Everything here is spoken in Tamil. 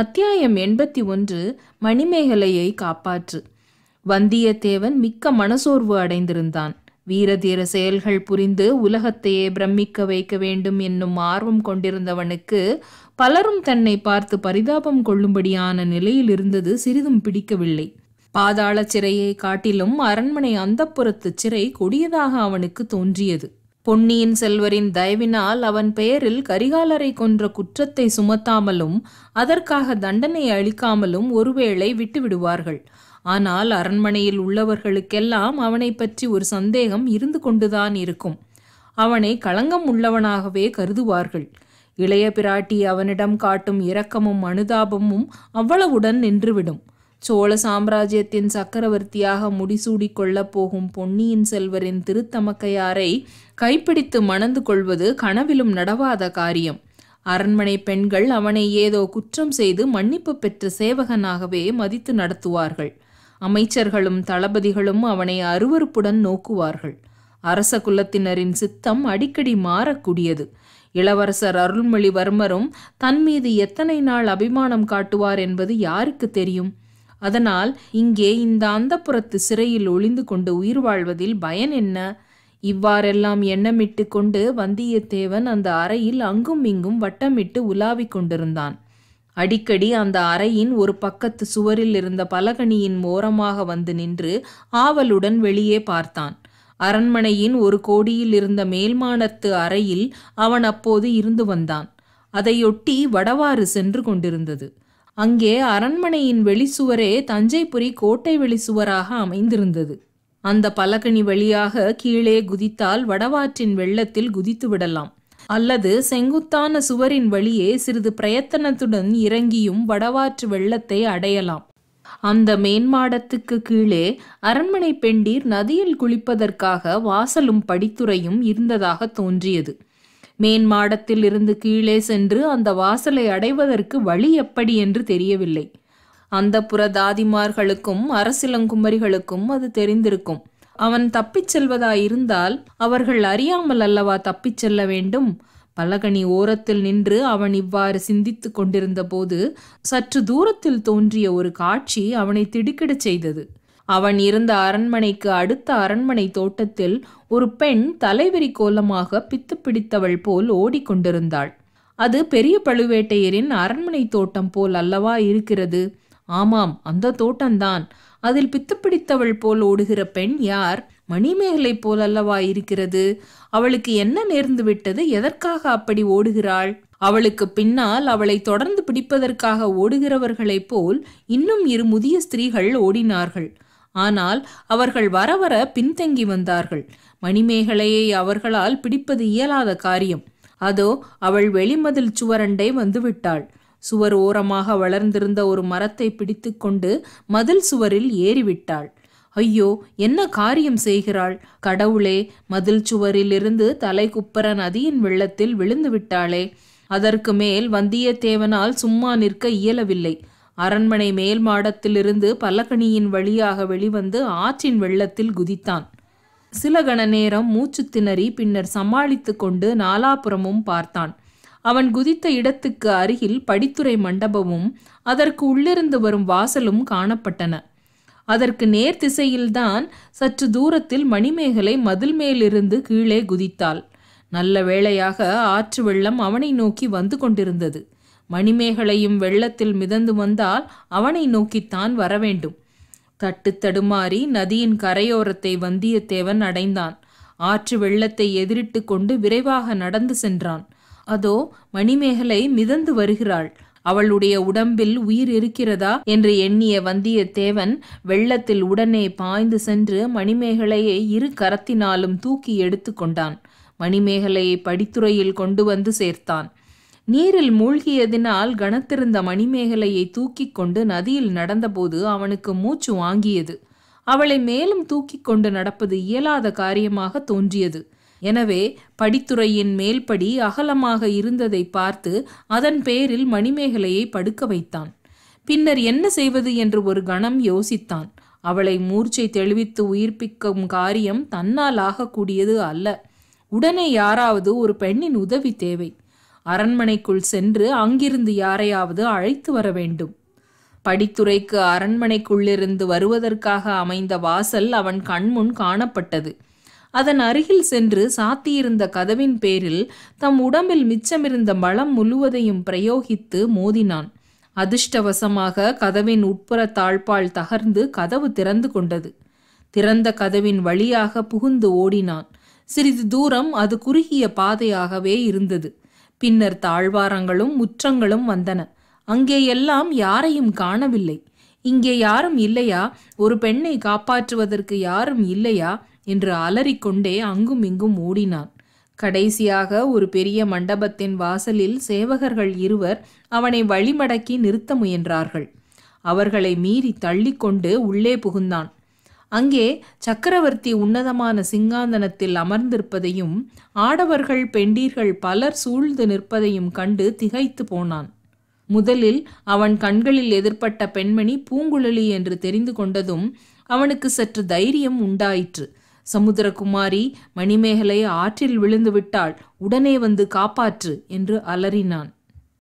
அத்தியாயம் எண்பத்தி ஒன்று மணிமேகலையை காப்பாற்று வந்தியத்தேவன் மிக்க மனசோர்வு அடைந்திருந்தான் வீரதீர செயல்கள் புரிந்து உலகத்தையே பிரமிக்க வைக்க வேண்டும் என்னும் ஆர்வம் கொண்டிருந்தவனுக்கு பலரும் தன்னை பார்த்து பரிதாபம் கொள்ளும்படியான நிலையில் இருந்தது சிறிதும் பிடிக்கவில்லை பாதாள சிறையை காட்டிலும் அரண்மனை அந்தப்புறத்து சிறை கொடியதாக அவனுக்கு தோன்றியது பொன்னியின் செல்வரின் தயவினால் அவன் பெயரில் கரிகாலரை கொன்ற குற்றத்தை சுமத்தாமலும் அதற்காக தண்டனை அளிக்காமலும் ஒருவேளை விட்டுவிடுவார்கள் ஆனால் அரண்மனையில் உள்ளவர்களுக்கெல்லாம் அவனை பற்றி ஒரு சந்தேகம் இருந்து கொண்டுதான் இருக்கும் அவனை களங்கம் உள்ளவனாகவே கருதுவார்கள் இளைய பிராட்டி அவனிடம் காட்டும் இரக்கமும் அனுதாபமும் அவ்வளவுடன் நின்றுவிடும் சோழ சாம்ராஜ்யத்தின் சக்கரவர்த்தியாக முடிசூடி கொள்ளப் போகும் பொன்னியின் செல்வரின் திருத்தமக்கையாரை கைப்பிடித்து மணந்து கொள்வது கனவிலும் நடவாத காரியம் அரண்மனை பெண்கள் அவனை ஏதோ குற்றம் செய்து மன்னிப்பு பெற்ற சேவகனாகவே மதித்து நடத்துவார்கள் அமைச்சர்களும் தளபதிகளும் அவனை அருவறுப்புடன் நோக்குவார்கள் அரச குலத்தினரின் சித்தம் அடிக்கடி மாறக்கூடியது இளவரசர் அருள்மொழிவர்மரும் தன் மீது எத்தனை நாள் அபிமானம் காட்டுவார் என்பது யாருக்கு தெரியும் அதனால் இங்கே இந்த அந்தப்புறத்து சிறையில் ஒளிந்து கொண்டு உயிர் வாழ்வதில் பயன் என்ன இவ்வாறெல்லாம் எண்ணமிட்டு கொண்டு வந்தியத்தேவன் அந்த அறையில் அங்கும் இங்கும் வட்டமிட்டு உலாவிக் கொண்டிருந்தான் அடிக்கடி அந்த அறையின் ஒரு பக்கத்து சுவரில் இருந்த பலகணியின் ஓரமாக வந்து நின்று ஆவலுடன் வெளியே பார்த்தான் அரண்மனையின் ஒரு கோடியில் இருந்த மேல்மானத்து அறையில் அவன் அப்போது இருந்து வந்தான் அதையொட்டி வடவாறு சென்று கொண்டிருந்தது அங்கே அரண்மனையின் வெளிச்சுவரே தஞ்சைபுரி கோட்டை வெளிச்சுவராக அமைந்திருந்தது அந்த பலகனி வழியாக கீழே குதித்தால் வடவாற்றின் வெள்ளத்தில் குதித்து விடலாம் அல்லது செங்குத்தான சுவரின் வழியே சிறிது பிரயத்தனத்துடன் இறங்கியும் வடவாற்று வெள்ளத்தை அடையலாம் அந்த மேன்மாடத்துக்கு கீழே அரண்மனை பெண்டீர் நதியில் குளிப்பதற்காக வாசலும் படித்துறையும் இருந்ததாக தோன்றியது மேன் மாடத்தில் இருந்து கீழே சென்று அந்த வாசலை அடைவதற்கு வழி எப்படி என்று தெரியவில்லை அந்த புற தாதிமார்களுக்கும் அரசிலங்குமரிகளுக்கும் அது தெரிந்திருக்கும் அவன் தப்பிச் செல்வதாயிருந்தால் அவர்கள் அறியாமல் அல்லவா தப்பிச் செல்ல வேண்டும் பலகணி ஓரத்தில் நின்று அவன் இவ்வாறு சிந்தித்து கொண்டிருந்த போது சற்று தூரத்தில் தோன்றிய ஒரு காட்சி அவனை திடுக்கிடச் செய்தது அவன் இருந்த அரண்மனைக்கு அடுத்த அரண்மனை தோட்டத்தில் ஒரு பெண் தலைவெறி கோலமாக பித்து பிடித்தவள் போல் ஓடிக்கொண்டிருந்தாள் அது பெரிய பழுவேட்டையரின் அரண்மனை தோட்டம் போல் அல்லவா இருக்கிறது ஆமாம் அந்த தோட்டம்தான் அதில் பித்து பிடித்தவள் போல் ஓடுகிற பெண் யார் மணிமேகலை போல் அல்லவா இருக்கிறது அவளுக்கு என்ன நேர்ந்து விட்டது எதற்காக அப்படி ஓடுகிறாள் அவளுக்கு பின்னால் அவளை தொடர்ந்து பிடிப்பதற்காக ஓடுகிறவர்களைப் போல் இன்னும் இரு முதிய ஸ்திரீகள் ஓடினார்கள் ஆனால் அவர்கள் வர வர பின்தங்கி வந்தார்கள் மணிமேகலையை அவர்களால் பிடிப்பது இயலாத காரியம் அதோ அவள் வெளிமதில் சுவரண்டே வந்துவிட்டாள் சுவர் ஓரமாக வளர்ந்திருந்த ஒரு மரத்தை பிடித்துக்கொண்டு மதில் சுவரில் ஏறிவிட்டாள் ஐயோ என்ன காரியம் செய்கிறாள் கடவுளே மதில் சுவரிலிருந்து குப்பர நதியின் வெள்ளத்தில் விழுந்து விட்டாளே அதற்கு மேல் வந்தியத்தேவனால் சும்மா நிற்க இயலவில்லை அரண்மனை மேல் மாடத்திலிருந்து பல்லக்கணியின் வழியாக வெளிவந்து ஆற்றின் வெள்ளத்தில் குதித்தான் சில கண நேரம் மூச்சு திணறி பின்னர் சமாளித்து கொண்டு நாலாபுறமும் பார்த்தான் அவன் குதித்த இடத்துக்கு அருகில் படித்துறை மண்டபமும் அதற்கு உள்ளிருந்து வரும் வாசலும் காணப்பட்டன அதற்கு நேர் திசையில்தான் சற்று தூரத்தில் மணிமேகலை மதில் மேலிருந்து கீழே குதித்தாள் நல்ல வேளையாக ஆற்று வெள்ளம் அவனை நோக்கி வந்து கொண்டிருந்தது மணிமேகலையும் வெள்ளத்தில் மிதந்து வந்தால் அவனை நோக்கித்தான் வரவேண்டும் தட்டு தடுமாறி நதியின் கரையோரத்தை வந்தியத்தேவன் அடைந்தான் ஆற்று வெள்ளத்தை எதிரிட்டு கொண்டு விரைவாக நடந்து சென்றான் அதோ மணிமேகலை மிதந்து வருகிறாள் அவளுடைய உடம்பில் உயிர் இருக்கிறதா என்று எண்ணிய வந்தியத்தேவன் வெள்ளத்தில் உடனே பாய்ந்து சென்று மணிமேகலையை இரு கரத்தினாலும் தூக்கி எடுத்து கொண்டான் மணிமேகலையை படித்துறையில் கொண்டு வந்து சேர்த்தான் நீரில் மூழ்கியதினால் கனத்திருந்த மணிமேகலையை தூக்கி கொண்டு நதியில் நடந்தபோது அவனுக்கு மூச்சு வாங்கியது அவளை மேலும் தூக்கி கொண்டு நடப்பது இயலாத காரியமாக தோன்றியது எனவே படித்துறையின் மேல்படி அகலமாக இருந்ததை பார்த்து அதன் பேரில் மணிமேகலையை படுக்க வைத்தான் பின்னர் என்ன செய்வது என்று ஒரு கணம் யோசித்தான் அவளை மூர்ச்சை தெளிவித்து உயிர்ப்பிக்கும் காரியம் தன்னால் ஆகக்கூடியது அல்ல உடனே யாராவது ஒரு பெண்ணின் உதவி தேவை அரண்மனைக்குள் சென்று அங்கிருந்து யாரையாவது அழைத்து வர வேண்டும் படித்துறைக்கு அரண்மனைக்குள்ளிருந்து வருவதற்காக அமைந்த வாசல் அவன் கண்முன் காணப்பட்டது அதன் அருகில் சென்று சாத்தியிருந்த கதவின் பேரில் தம் உடம்பில் மிச்சமிருந்த பலம் முழுவதையும் பிரயோகித்து மோதினான் அதிர்ஷ்டவசமாக கதவின் உட்புற தாழ்பால் தகர்ந்து கதவு திறந்து கொண்டது திறந்த கதவின் வழியாக புகுந்து ஓடினான் சிறிது தூரம் அது குறுகிய பாதையாகவே இருந்தது பின்னர் தாழ்வாரங்களும் முற்றங்களும் வந்தன அங்கே எல்லாம் யாரையும் காணவில்லை இங்கே யாரும் இல்லையா ஒரு பெண்ணை காப்பாற்றுவதற்கு யாரும் இல்லையா என்று அலறிக்கொண்டே அங்கும் இங்கும் ஓடினான் கடைசியாக ஒரு பெரிய மண்டபத்தின் வாசலில் சேவகர்கள் இருவர் அவனை வழிமடக்கி நிறுத்த முயன்றார்கள் அவர்களை மீறி தள்ளிக்கொண்டு உள்ளே புகுந்தான் அங்கே சக்கரவர்த்தி உன்னதமான சிங்காந்தனத்தில் அமர்ந்திருப்பதையும் ஆடவர்கள் பெண்டீர்கள் பலர் சூழ்ந்து நிற்பதையும் கண்டு திகைத்து போனான் முதலில் அவன் கண்களில் எதிர்பட்ட பெண்மணி பூங்குழலி என்று தெரிந்து கொண்டதும் அவனுக்கு சற்று தைரியம் உண்டாயிற்று சமுத்திரகுமாரி மணிமேகலை ஆற்றில் விழுந்து விட்டாள் உடனே வந்து காப்பாற்று என்று அலறினான்